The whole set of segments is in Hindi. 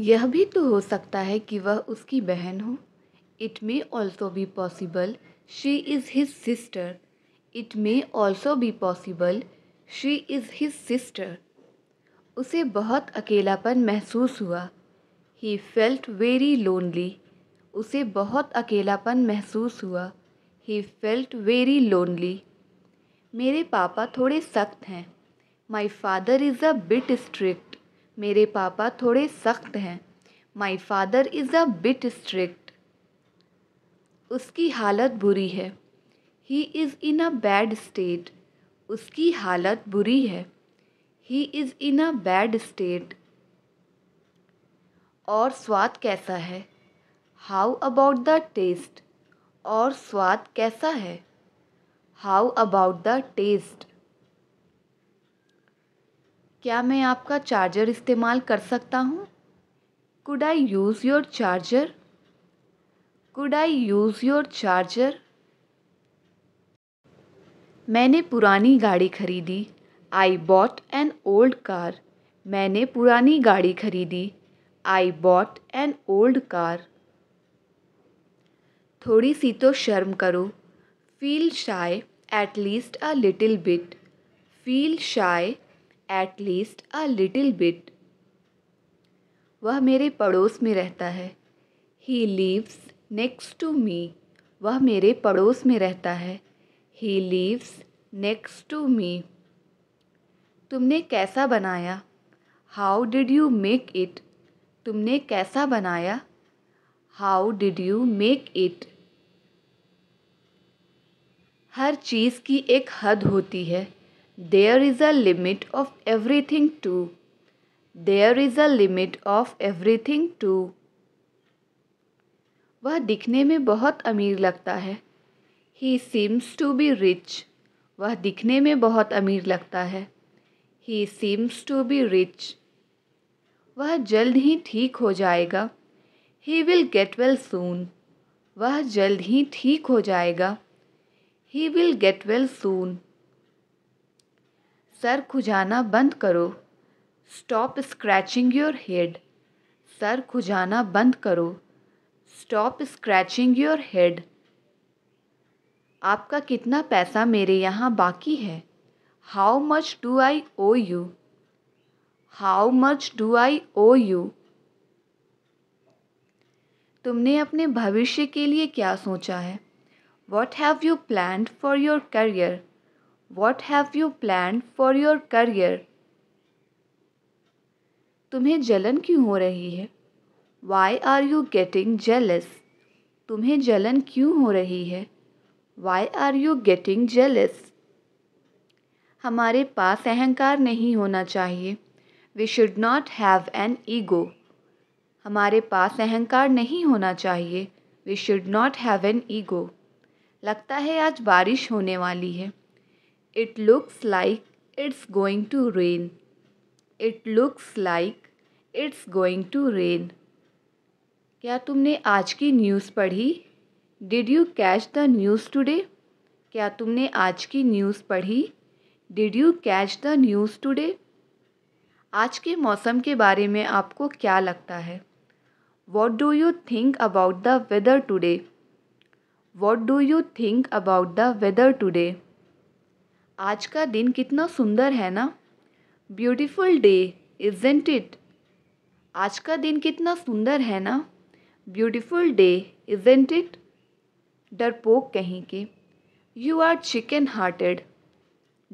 यह भी तो हो सकता है कि वह उसकी बहन हो it may also be possible she is his sister it may also be possible she is his sister उसे बहुत अकेलापन महसूस हुआ ही फेल्ट वेरी लोनली उसे बहुत अकेलापन महसूस हुआ ही फेल्ट वेरी लोनली मेरे पापा थोड़े सख्त हैं my father is a bit strict मेरे पापा थोड़े सख्त हैं my father is a bit strict उसकी हालत बुरी है he is in a bad state उसकी हालत बुरी है he is in a bad state और स्वाद कैसा है हाउ अबाउट द टेस्ट और स्वाद कैसा है हाउ अबाउट द टेस्ट क्या मैं आपका चार्जर इस्तेमाल कर सकता हूँ could I use your charger could I use your charger मैंने पुरानी गाड़ी खरीदी I bought an old car मैंने पुरानी गाड़ी खरीदी I bought an old car थोड़ी सी तो शर्म करो feel shy at least a little bit feel shy at least a little bit वह मेरे पड़ोस में रहता है he lives next to me वह मेरे पड़ोस में रहता है he lives next to me तुमने कैसा बनाया how did you make it तुमने कैसा बनाया how did you make it हर चीज़ की एक हद होती है There is a limit of everything too. There is a limit of everything too. वह दिखने में बहुत अमीर लगता है he seems to be rich वह दिखने में बहुत अमीर लगता है he seems to be rich वह जल्द ही ठीक हो जाएगा he will get well soon वह जल्द ही ठीक हो जाएगा he will get well soon सर खुजाना बंद करो स्टॉप स्क्रैचिंग योर हेड सर खुजाना बंद करो स्टॉप स्क्रैचिंग योर हेड आपका कितना पैसा मेरे यहाँ बाकी है how much do I owe you how much do I owe you तुमने अपने भविष्य के लिए क्या सोचा है what have you plan for your career what have you plan for your career तुम्हें जलन क्यों हो रही है why are you getting jealous तुम्हें जलन क्यों हो रही है why are you getting jealous हमारे पास अहंकार नहीं होना चाहिए we should not have an ego हमारे पास अहंकार नहीं होना चाहिए we should not have an ego लगता है आज बारिश होने वाली है it looks like it's going to rain it looks like it's going to rain क्या तुमने आज की न्यूज़ पढ़ी did you catch the news today did तुमने आज की न्यूज़ पढ़ी did you catch the news टुडे आज के मौसम के बारे में आपको क्या लगता है what do you think about the weather today what do you think about the weather today आज का दिन कितना सुंदर है ना ब्यूटिफुल डे इजेंट इट आज का दिन कितना सुंदर है ना ब्यूटिफुल डे इजेंट इट डरपोक कहीं के यू आर चिकन हार्टेड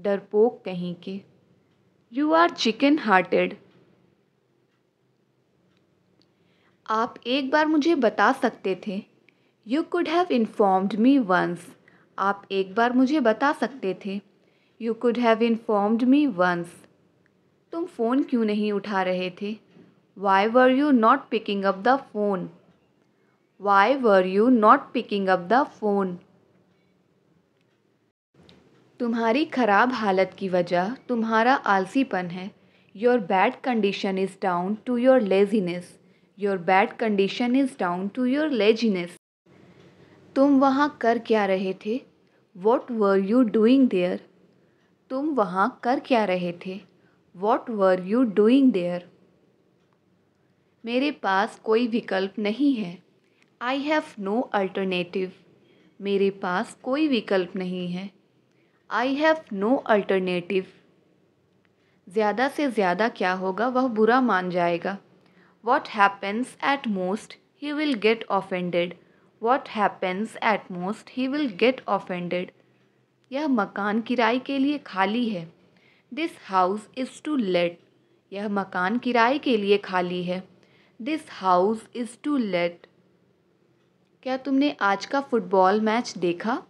डरपोक कहीं के यू आर चिकन हार्टेड आप एक बार मुझे बता सकते थे you could have informed me once आप एक बार मुझे बता सकते थे you could have informed me once तुम फ़ोन क्यों नहीं उठा रहे थे why were you not picking up the phone why were you not picking up the phone तुम्हारी ख़राब हालत की वजह तुम्हारा आलसीपन है your bad condition is down to your laziness your bad condition is down to your laziness तुम वहाँ कर क्या रहे थे what were you doing there तुम वहाँ कर क्या रहे थे what were you doing there मेरे पास कोई विकल्प नहीं है आई हैव नो अल्टरनेटिव मेरे पास कोई विकल्प नहीं है आई हैव नो अल्टरनेटिव ज़्यादा से ज़्यादा क्या होगा वह बुरा मान जाएगा what happens at most he will get offended what happens at most he will get offended यह मकान किराए के लिए खाली है this house is to let यह मकान किराए के लिए खाली है this house is to let क्या तुमने आज का फुटबॉल मैच देखा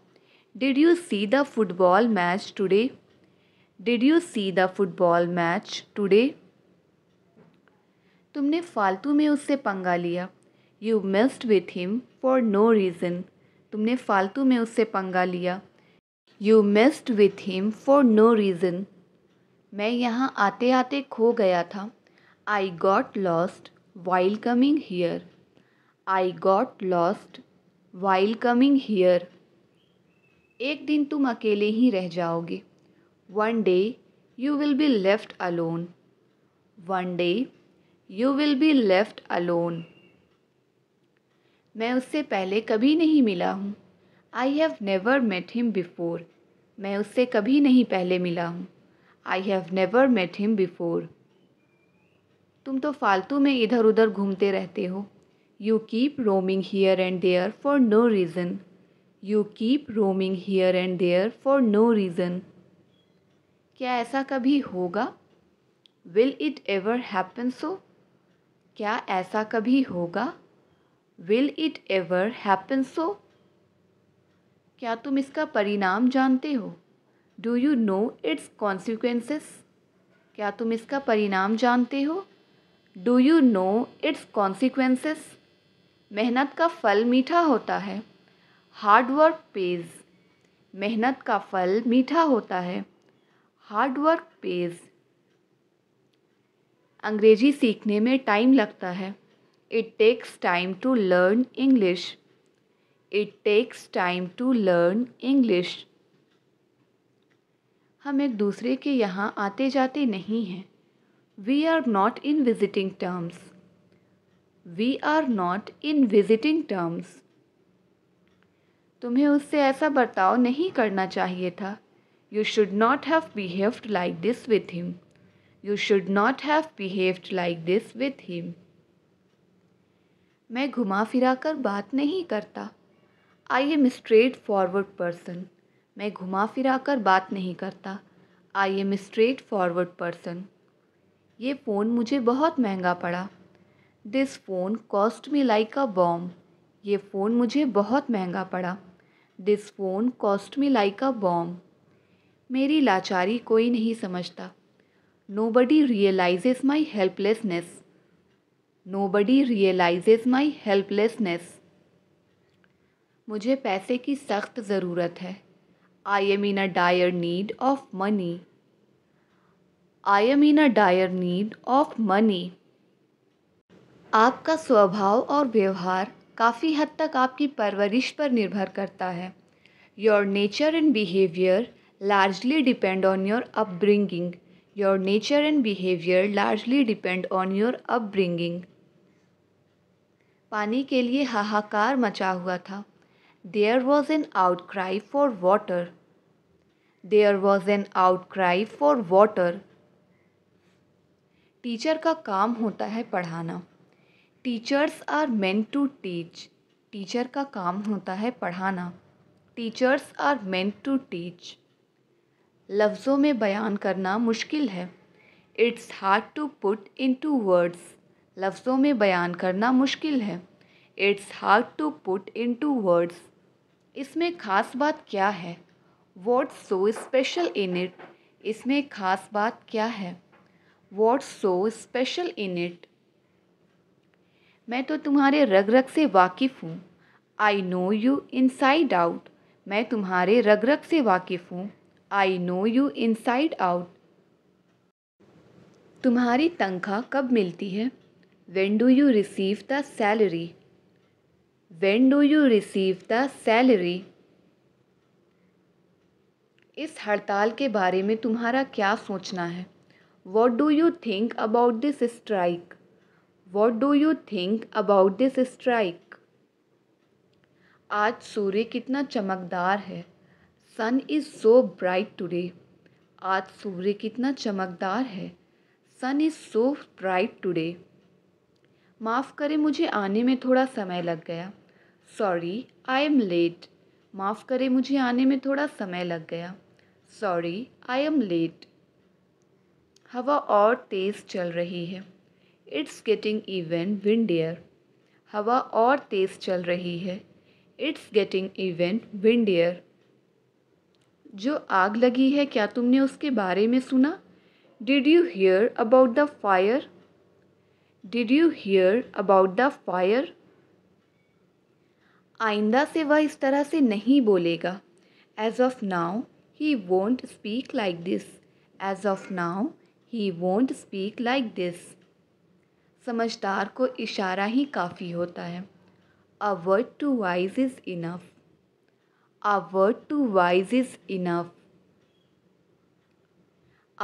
did you see the football match today did you see the football match today तुमने फालतू में उससे पंगा लिया you missed with him for no reason तुमने फालतू में उससे पंगा लिया you missed with him for no reason मैं यहाँ आते आते खो गया था I got lost while coming here I got lost while coming here एक दिन तुम अकेले ही रह जाओगे one day you will be left alone one day you will be left alone मैं उससे पहले कभी नहीं मिला हूँ I have never met him before मैं उससे कभी नहीं पहले मिला हूँ I have never met him before तुम तो फालतू में इधर उधर घूमते रहते हो you keep roaming here and there for no reason you keep roaming here and there for no reason क्या ऐसा कभी होगा will it ever happen so क्या ऐसा कभी होगा will it ever happen so क्या तुम इसका परिणाम जानते हो do you know its consequences क्या तुम इसका परिणाम जानते हो do you know its consequences मेहनत का फल मीठा होता है हार्ड वर्क पेज मेहनत का फल मीठा होता है हार्ड वर्क पेज अंग्रेजी सीखने में टाइम लगता है it takes time to learn English it takes time to learn English हम एक दूसरे के यहाँ आते जाते नहीं हैं we are not in visiting terms we are not in visiting terms तुम्हें उससे ऐसा बर्ताव नहीं करना चाहिए था you should not have behaved like this with him you should not have behaved like this with him मैं घुमा फिरा कर बात नहीं करता I am straight forward person मैं घुमा फिरा कर बात नहीं करता I am straight forward person ये फ़ोन मुझे बहुत महंगा पड़ा this phone cost me like a bomb ये फ़ोन मुझे बहुत महंगा पड़ा this phone cost me like a bomb मेरी लाचारी कोई नहीं समझता nobody realizes my helplessness nobody realizes my helplessness मुझे पैसे की सख्त ज़रूरत है I am in a dire need of money I am in a dire need of money आपका स्वभाव और व्यवहार काफ़ी हद तक आपकी परवरिश पर निर्भर करता है your nature and behaviour largely depend on your upbringing your nature and behaviour largely depend on your upbringing पानी के लिए हाहाकार मचा हुआ था There was an outcry for water. There was an outcry for water. Teacher का काम होता है पढ़ाना teachers are meant to teach teacher का काम होता है पढ़ाना teachers are meant to teach लफ्ज़ों में बयान करना मुश्किल है it's hard to put into words लफ्ज़ों में बयान करना मुश्किल है it's hard to put into words इसमें ख़ास बात क्या है what's so special in it इसमें ख़ास बात क्या है what's so special in it मैं तो तुम्हारे रग रग से वाकिफ़ हूँ I know you inside out मैं तुम्हारे रग रग से वाकिफ़ हूँ I know you inside out तुम्हारी तनख्वाह कब मिलती है when do you receive the salary when do you receive the salary इस हड़ताल के बारे में तुम्हारा क्या सोचना है what do you think about this strike what do you think about this strike आज सूर्य कितना चमकदार है sun is so bright today आज सूर्य कितना चमकदार है sun is so bright today माफ़ करें मुझे आने में थोड़ा समय लग गया सॉरी आई एम लेट माफ़ करें मुझे आने में थोड़ा समय लग गया सॉरी आई एम लेट हवा और तेज़ चल रही है इट्स गेटिंग इवेंट विंडियर हवा और तेज़ चल रही है इट्स गेटिंग इवेंट विंडियर जो आग लगी है क्या तुमने उसके बारे में सुना did you hear about the fire did you hear about the fire आइंदा से वह इस तरह से नहीं बोलेगा as of now he won't speak like this as of now he won't speak like this समझदार को इशारा ही काफ़ी होता है a word to wise is enough a word to wise is enough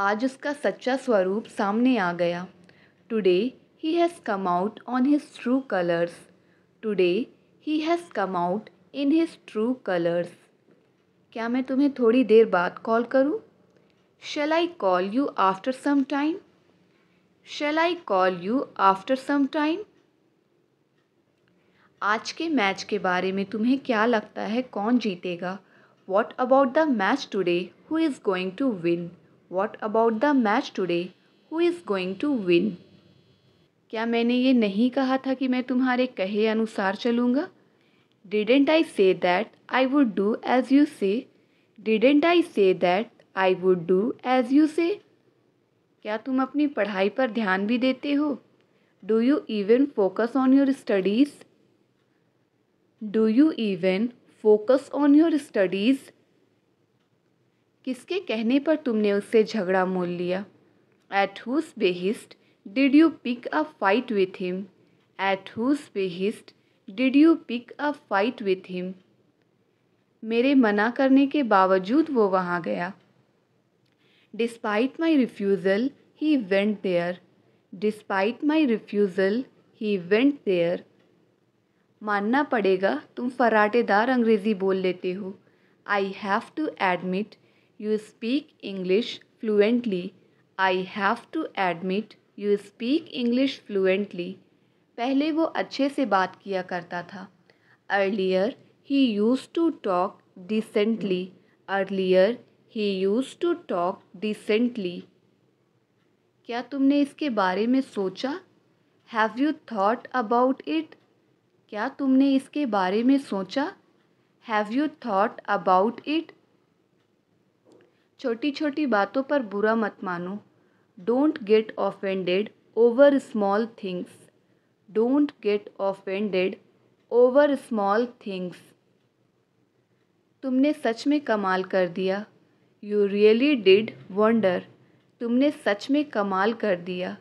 आज उसका सच्चा स्वरूप सामने आ गया today he has come out on his true colors. Today he has come out in his true colors. kya main tumhe thodi der baad call karu Shall I call you after some time? Shall I call you after some time? आज के मैच के बारे में तुम्हें क्या लगता है कौन जीतेगा what about the match today who is going to win what about the match today who is going to win क्या मैंने ये नहीं कहा था कि मैं तुम्हारे कहे अनुसार चलूँगा didn't I say that I would do as you say didn't I say that I would do as you say क्या तुम अपनी पढ़ाई पर ध्यान भी देते हो do you even focus on your studies do you even focus on your studies किसके कहने पर तुमने उससे झगड़ा मोल लिया at whose behest did you pick a fight with him at whose behest did you pick a fight with him? मेरे मना करने के बावजूद वो वहाँ गया despite my refusal he went there despite my refusal he went there मानना पड़ेगा तुम फराटेदार अंग्रेज़ी बोल लेते हो I have to admit you speak English fluently I have to admit you speak English fluently पहले वो अच्छे से बात किया करता था earlier he use to talk decently earlier he use to talk decently क्या तुमने इसके बारे में सोचा have you thought about it क्या तुमने इसके बारे में सोचा have you thought about it छोटी छोटी बातों पर बुरा मत मानो don't get offended over small things don't get offended over small things तुमने सच में कमाल कर दिया यू रियली डिड वंडर तुमने सच में कमाल कर दिया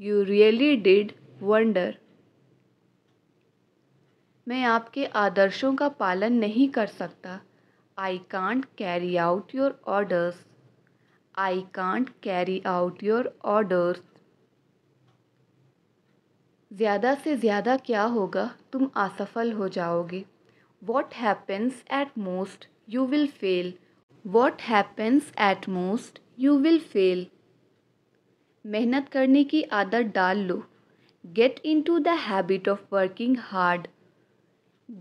यू रियली डिड वंडर मैं आपके आदर्शों का पालन नहीं कर सकता I can't carry out your orders I can't carry out your orders. ज़्यादा से ज़्यादा क्या होगा तुम असफल हो जाओगे What happens at most you will fail What happens at most you will fail मेहनत करने की आदत डाल लो get into the the habit of working hard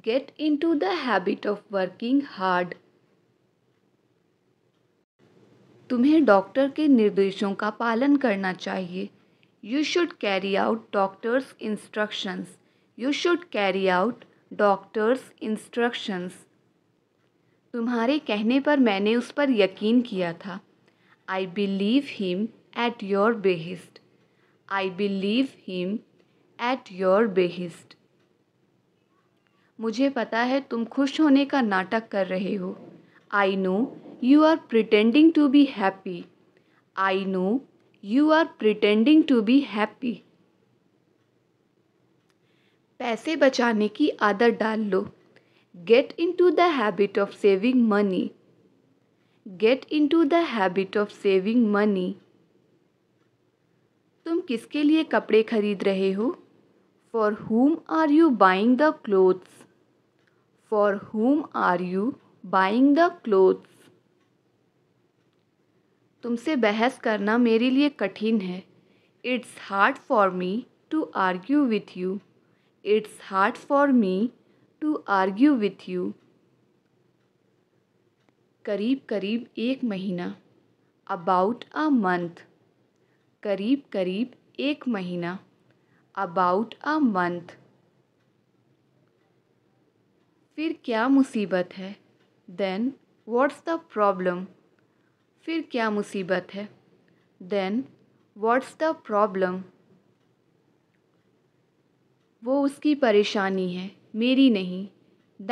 get the habit the habit of working hard तुम्हें डॉक्टर के निर्देशों का पालन करना चाहिए you should carry out doctor's instructions you should carry out doctor's instructions तुम्हारे कहने पर मैंने उस पर यकीन किया था I believe him at your behest I believe him at your behest मुझे पता है तुम खुश होने का नाटक कर रहे हो I know you are pretending to be happy I know you are pretending to be happy पैसे बचाने की आदत डाल लो get into the habit of saving money get into the habit of saving money तुम किसके लिए कपड़े खरीद रहे हो for whom are you buying the clothes for whom are you buying the clothes तुमसे बहस करना मेरे लिए कठिन है it's hard for me to argue with you it's hard for me to argue with you करीब करीब एक महीना अबाउट अ मंथ करीब करीब एक महीना अबाउट अ मंथ फिर क्या मुसीबत है देन वॉट्स द प्रॉब्लम फिर क्या मुसीबत है देन व्हाट्स द प्रॉब्लम वो उसकी परेशानी है मेरी नहीं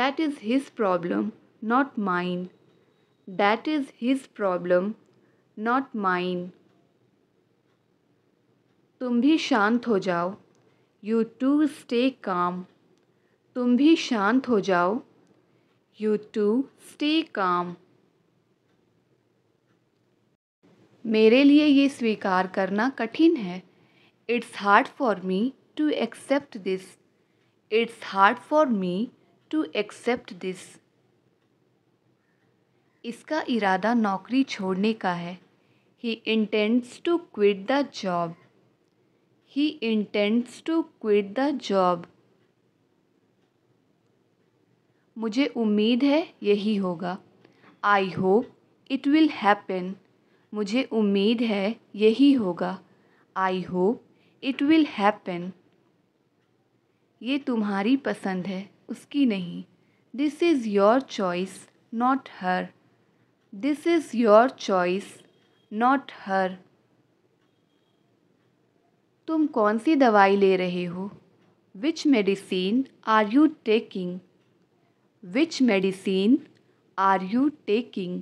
that is his problem not mine that is his problem not mine तुम भी शांत हो जाओ यू टू स्टे काम तुम भी शांत हो जाओ यू टू स्टे काम मेरे लिए ये स्वीकार करना कठिन है it's hard for me to accept this it's hard for me to accept this इसका इरादा नौकरी छोड़ने का है he intends to quit the job he intends to quit the job मुझे उम्मीद है यही होगा I hope it will happen मुझे उम्मीद है यही होगा I hope it will happen ये तुम्हारी पसंद है उसकी नहीं this is your choice not her this is your choice not her तुम कौन सी दवाई ले रहे हो which medicine are you taking which medicine are you taking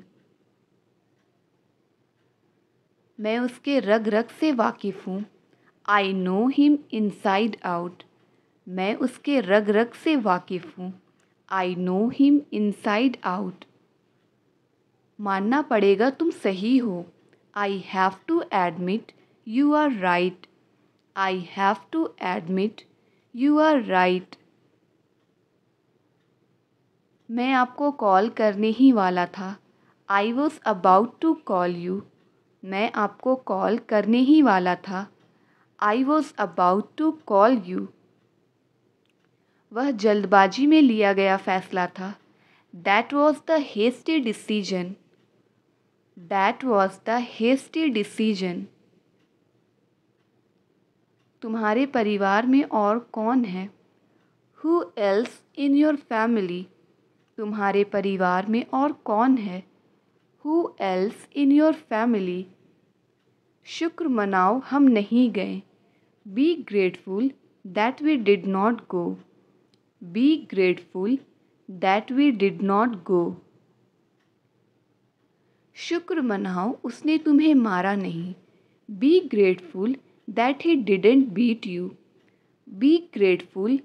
मैं उसके रग रग से वाकिफ़ हूँ I know him inside out मैं उसके रग रग से वाकिफ़ हूँ I know him inside out मानना पड़ेगा तुम सही हो I have to admit you are right I have to admit you are right मैं आपको कॉल करने ही वाला था I was about to call you मैं आपको कॉल करने ही वाला था I was about to call you वह जल्दबाजी में लिया गया फ़ैसला था that was the hasty decision that was the hasty decision तुम्हारे परिवार में और कौन है who else in your family तुम्हारे परिवार में और कौन है who else in your family शुक्र मनाओ हम नहीं गए be grateful that we did not go be grateful that we did not go शुक्र मनाओ उसने तुम्हें मारा नहीं be grateful that he didn't beat you be grateful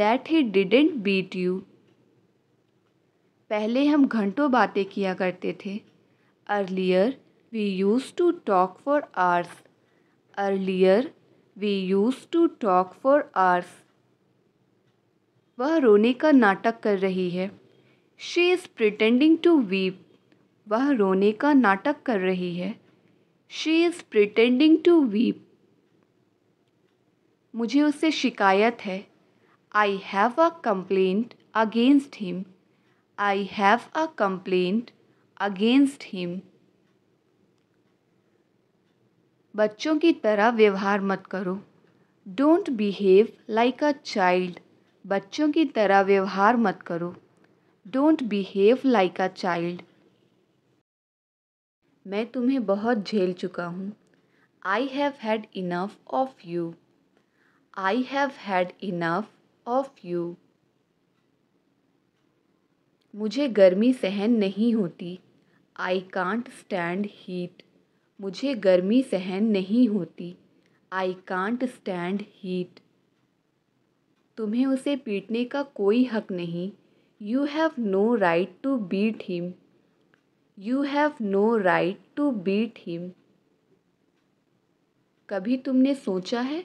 that he didn't beat you पहले हम घंटों बातें किया करते थे Earlier, we used to talk for hours. Earlier, we used to talk for hours. वह रोने का नाटक कर रही है she is pretending to weep वह रोने का नाटक कर रही है she is pretending to weep मुझे उससे शिकायत है I have a complaint against him I have a complaint against him बच्चों की तरह व्यवहार मत करो don't behave like a child बच्चों की तरह व्यवहार मत करो don't behave like a child मैं तुम्हें बहुत झेल चुका हूँ I have had enough of you I have had enough of you मुझे गर्मी सहन नहीं होती आई कांट स्टैंड हीट मुझे गर्मी सहन नहीं होती आई कांट स्टैंड हीट तुम्हें उसे पीटने का कोई हक नहीं you have no right to beat him you have no right to beat him कभी तुमने सोचा है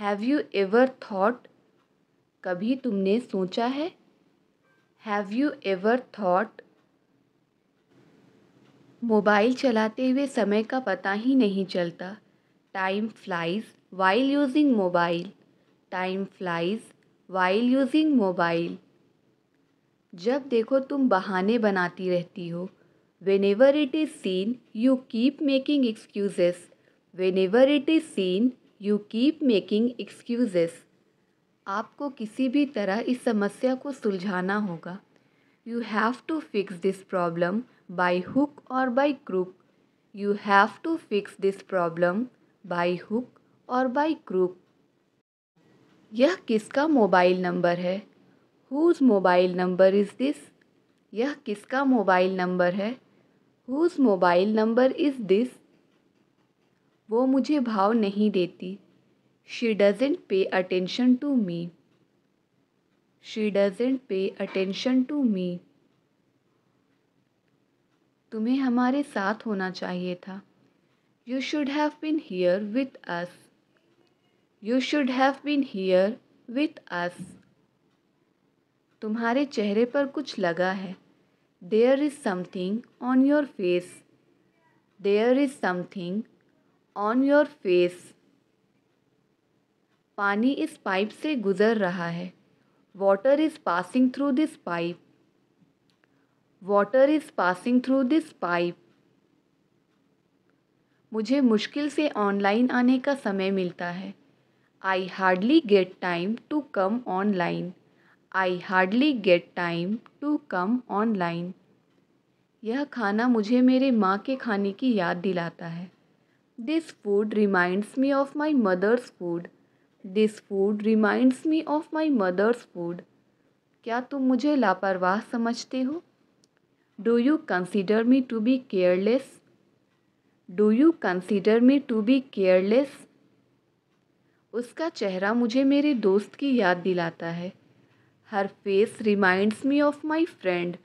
हैव यू एवर थॉट कभी तुमने सोचा है have you ever thought mobile चलाते हुए समय का पता ही नहीं चलता time flies while using mobile time flies while using mobile जब देखो तुम बहाने बनाती रहती हो whenever it is seen you keep making excuses whenever it is seen you keep making excuses आपको किसी भी तरह इस समस्या को सुलझाना होगा you have to fix this problem by hook or by crook. You have to fix this problem by hook or by crook. यह किसका मोबाइल नंबर है whose mobile number is this यह किसका मोबाइल नंबर है whose mobile number is this वो मुझे भाव नहीं देती she doesn't pay attention to me she doesn't pay attention to me तुम्हें हमारे साथ होना चाहिए था you should have been here with us you should have been here with us तुम्हारे चेहरे पर कुछ लगा है there is something on your face there is something on your face पानी इस पाइप से गुज़र रहा है water is passing through this pipe water is passing through this pipe मुझे मुश्किल से ऑनलाइन आने का समय मिलता है I hardly get time to come online I hardly get time to come online यह खाना मुझे मेरे माँ के खाने की याद दिलाता है this food reminds me of my mother's food this food reminds me of my mother's food क्या तुम मुझे लापरवाह समझते हो Do you consider me to be careless Do you consider me to be careless उसका चेहरा मुझे मेरे दोस्त की याद दिलाता है her face reminds me of my friend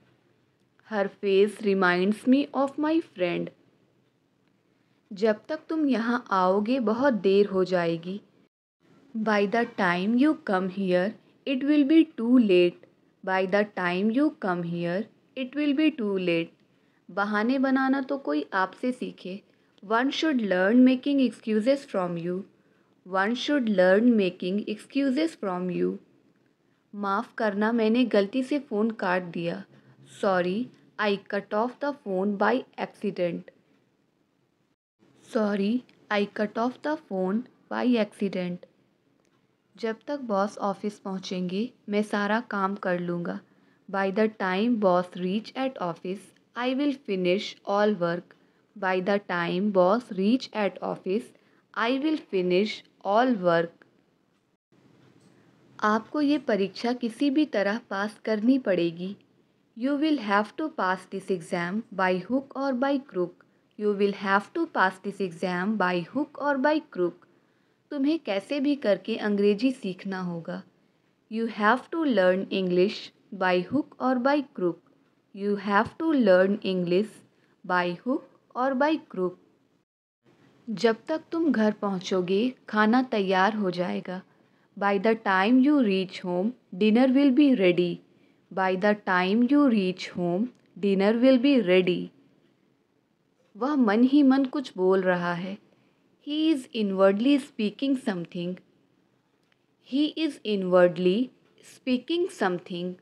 her face reminds me of my friend जब तक तुम यहाँ आओगे बहुत देर हो जाएगी by the time you come here it will be too late by the time you come here it will be too late बहाने बनाना तो कोई आपसे सीखे one should learn making excuses from you one should learn making excuses from you माफ़ करना मैंने गलती से फ़ोन काट दिया sorry I cut off the phone by accident sorry I cut off the phone by accident जब तक बॉस ऑफिस पहुँचेंगे मैं सारा काम कर लूँगा By the time boss reach at office, I will finish all work. By the time boss reach at office, I will finish all work. आपको ये परीक्षा किसी भी तरह पास करनी पड़ेगी you will have to pass this exam by hook or by crook you will have to pass this exam by hook or by crook तुम्हें कैसे भी करके अंग्रेज़ी सीखना होगा you have to learn English by hook or by crook. You have to learn English by hook or by crook. जब तक तुम घर पहुंचोगे खाना तैयार हो जाएगा by the time you reach home dinner will be ready by the time you reach home dinner will be ready वह मन ही मन कुछ बोल रहा है he is inwardly speaking something he is inwardly speaking something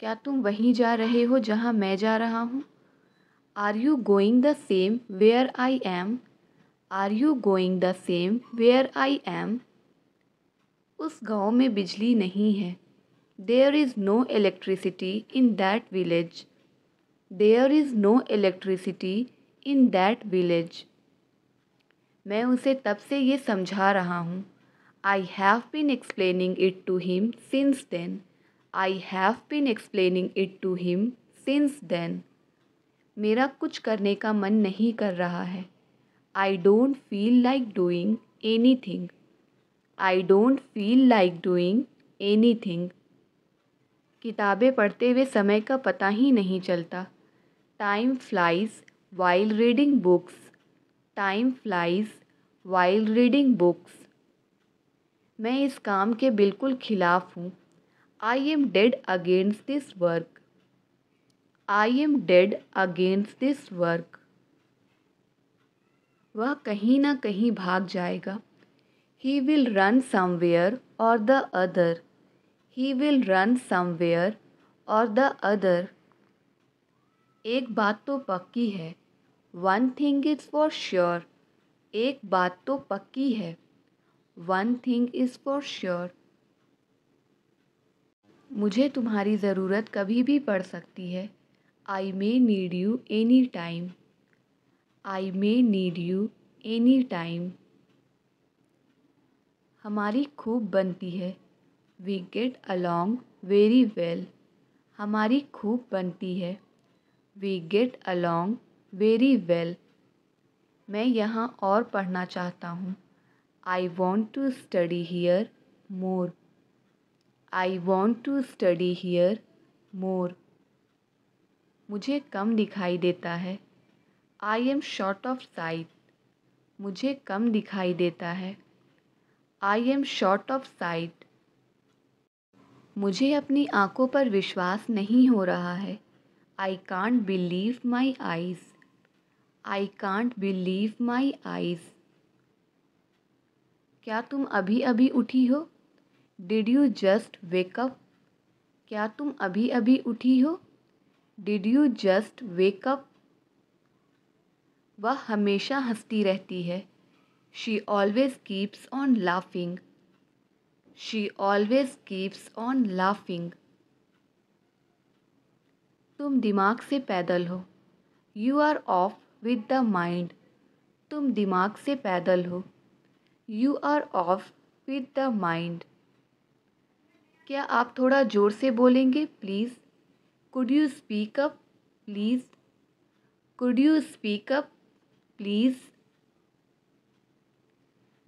क्या तुम वहीं जा रहे हो जहाँ मैं जा रहा हूँ are you going the same where I am are you going the same where I am उस गांव में बिजली नहीं है there is no electricity in that village there is no electricity in that village मैं उसे तब से ये समझा रहा हूँ I have been explaining it to him since then I have been explaining it to him since then मेरा कुछ करने का मन नहीं कर रहा है I don't feel like doing anything I don't feel like doing anything किताबें पढ़ते हुए समय का पता ही नहीं चलता time flies while reading books time flies while reading books मैं इस काम के बिल्कुल खिलाफ़ हूँ I am dead against this work I am dead against this work वह कहीं ना कहीं भाग जाएगा he will run somewhere or the other he will run somewhere or the other एक बात तो पक्की है one thing is for sure एक बात तो पक्की है one thing is for sure मुझे तुम्हारी ज़रूरत कभी भी पड़ सकती है I may need you any time I may need you any time हमारी खूब बनती है we get along very well हमारी खूब बनती है we get along very well मैं यहाँ और पढ़ना चाहता हूँ I want to study here more I want to study here more मुझे कम दिखाई देता है I am short of sight मुझे कम दिखाई देता है I am short of sight मुझे अपनी आंखों पर विश्वास नहीं हो रहा है I can't believe my eyes I can't believe my eyes क्या तुम अभी अभी उठी हो डिड यू जस्ट वेकअप क्या तुम अभी अभी उठी हो डिड यू जस्ट वेकअप वह हमेशा हंसती रहती है she always keeps on laughing she always keeps on laughing तुम दिमाग से पैदल हो you are off with the mind तुम दिमाग से पैदल हो you are off with the mind क्या आप थोड़ा ज़ोर से बोलेंगे please could you speak up please could you speak up please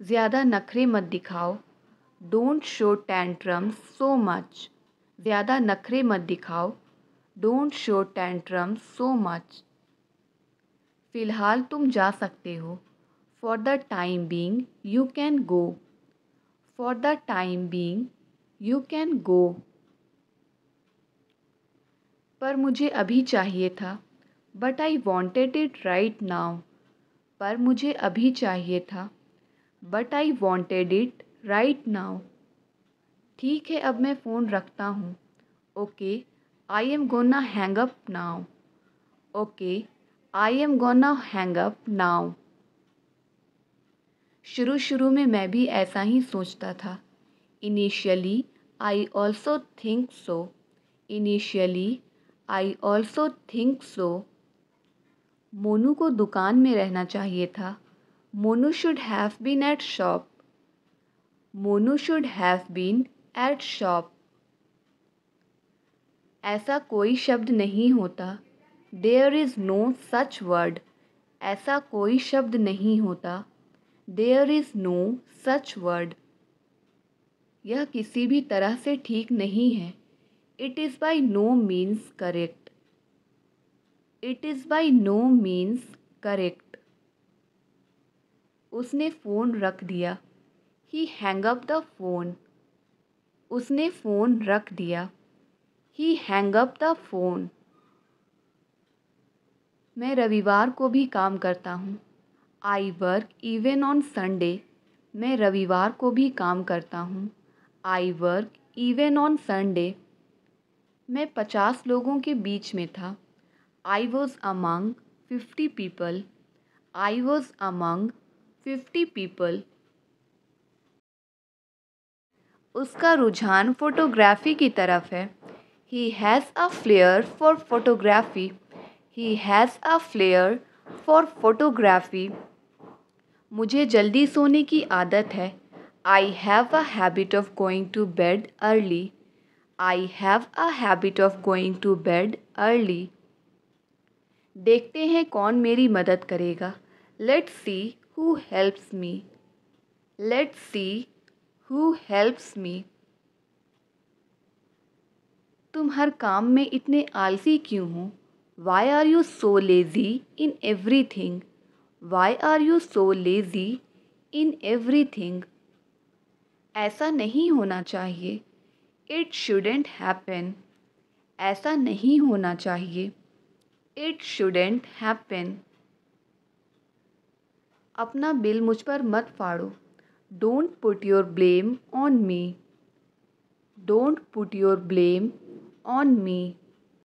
ज़्यादा नखरे मत दिखाओ don't show tantrums so much ज़्यादा नखरे मत दिखाओ don't show tantrums so much फ़िलहाल तुम जा सकते हो for the time being you can go for the time being you can go पर मुझे अभी चाहिए था but I wanted it right now पर मुझे अभी चाहिए था but I wanted it right now ठीक है अब मैं फ़ोन रखता हूँ okay I am gonna hang up now okay I am gonna hang up now शुरू शुरू में मैं भी ऐसा ही सोचता था Initially, I also think so. Initially, I also think so Monu को दुकान में रहना चाहिए था Monu should have been at shop Monu should have been at shop ऐसा कोई शब्द नहीं होता there is no such word ऐसा कोई शब्द नहीं होता there is no such word यह किसी भी तरह से ठीक नहीं है it is by no means correct it is by no means correct उसने फ़ोन रख दिया ही हैंग अप द फ़ोन उसने फ़ोन रख दिया ही हैंग अप द फ़ोन मैं रविवार को भी काम करता हूँ I work even on Sunday मैं रविवार को भी काम करता हूँ I work even on Sunday मैं पचास लोगों के बीच में था I was among fifty people I was among fifty people उसका रुझान फोटोग्राफी की तरफ है he has a flair for photography he has a flair for photography मुझे जल्दी सोने की आदत है I have a habit of going to bed early. I have a habit of going to bed early. देखते हैं कौन मेरी मदद करेगा Let's see who helps me. Let's see who helps me. तुम हर काम में इतने आलसी क्यों हो Why are you so lazy in everything? Why are you so lazy in everything? Thing ऐसा नहीं होना चाहिए इट शुडेंट हैपन ऐसा नहीं होना चाहिए इट शुडेंट हैपन अपना बिल मुझ पर मत फाड़ो don't put your blame on me don't put your blame on me